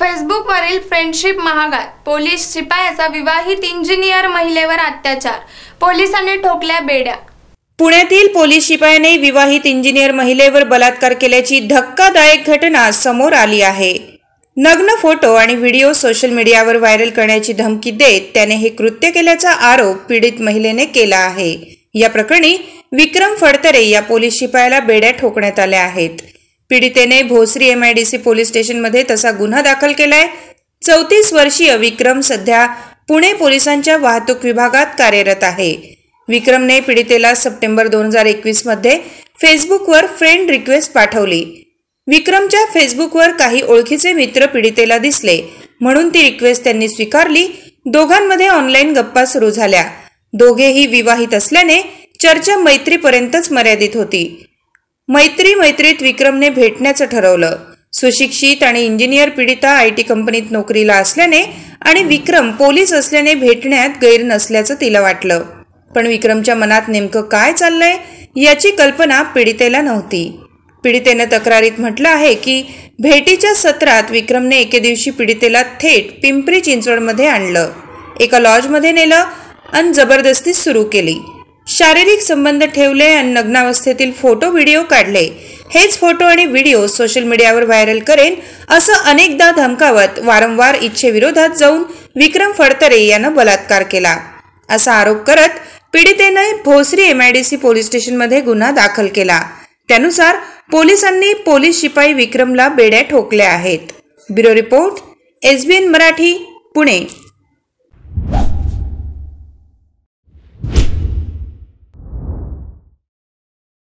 फेसबुकवरील friendship महागात police शिपायाचा विवाहित engineer महिलेवर अत्याचार पोलिसांनी ठोकल्या बेड्या पुण्यातील पोलीस शिपायाने विवाहित इंजिनियर महिलेवर बलात्कार केल्याची धक्कादायक घटना समोर आली आहे नग्न फोटो आणि व्हिडिओ सोशल मीडियावर व्हायरल करण्याची धमकी देत त्याने हे कृत्य केल्याचा आरोप पीडित महिलेने केला आहे या प्रकरणी विक्रम फडतरे या पोलीस शिपायाला बेड्या ठोकण्यात आल्या आहेत पीडितेने Bhosari M I D C police स्टेशनमध्ये तसा गुन्हा दाखल केलाय चौतीस वर्षीय विक्रम सध्या पुणे पोलिसांच्या वाहतूक विभागात कार्यरत आहे विक्रमने पीडितेला सप्टेंबर दोन हजार एकवीसमध्ये फेसबुकवर फ्रेंड रिक्वेस्ट पाठवली विक्रमच्या फेसबुकवर काही ओळखीचे मित्र पीडितेला दिसले म्हणून ती रिक्वेस्ट त्यांनी स्वीकारली दोघांमध्ये ऑनलाईन गप्पा सुरू झाल्या दोघेही विवाहित असल्याने चर्चा मैत्रीपर्यंतच मर्यादित होती मैत्री मैत्रीत विक्रमने भेटण्याचं ठरवलं सुशिक्षित आणि इंजिनियर पीडिता आय टी कंपनीत नोकरीला असल्याने आणि विक्रम पोलीस असल्याने भेटण्यात गैर नसल्याचं तिला वाटलं पण विक्रमच्या मनात नेमकं काय चाललंय याची कल्पना पीडितेला नव्हती पीडितेनं तक्रारीत म्हटलं आहे की भेटीच्या सत्रात विक्रमने एके दिवशी पीडितेला थेट पिंपरी चिंचवडमध्ये आणलं एका लॉजमध्ये नेलं आणि जबरदस्ती सुरू केली शारीरिक संबंध ठेवले आणि नग्नावस्थेतील फोटो व्हिडिओ काढले हेच फोटो आणि व्हिडिओ सोशल मीडियावर व्हायरल करेन असं अनेकदा धमकावत वारंवार इच्छेविरोधात जाऊन विक्रम फडतरे यांना बलात्कार केला असा आरोप करत पीडितेने भोसरी एमआयडीसी पोलीस स्टेशनमध्ये गुन्हा दाखल केला त्यानुसार पोलिसांनी पोलीस शिपाई विक्रमला बेड्या ठोकल्या आहेत bureau report SBN Marathi Pune